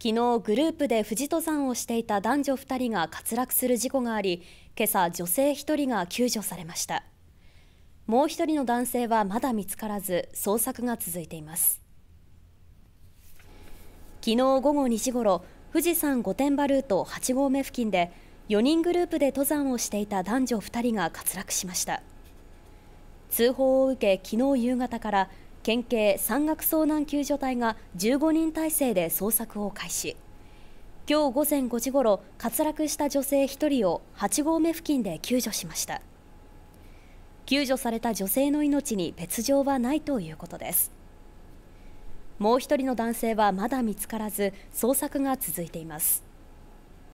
昨日グループで富士登山をしていた男女2人が滑落する事故があり今朝女性1人が救助されましたもう1人の男性はまだ見つからず捜索が続いています昨日午後2時ごろ富士山御殿場ルート8合目付近で4人グループで登山をしていた男女2人が滑落しました通報を受け昨日夕方から県警山岳遭難救助隊が15人体制で捜索を開始今日午前5時ごろ滑落した女性1人を8合目付近で救助しました救助された女性の命に別状はないということですもう1人の男性はまだ見つからず捜索が続いています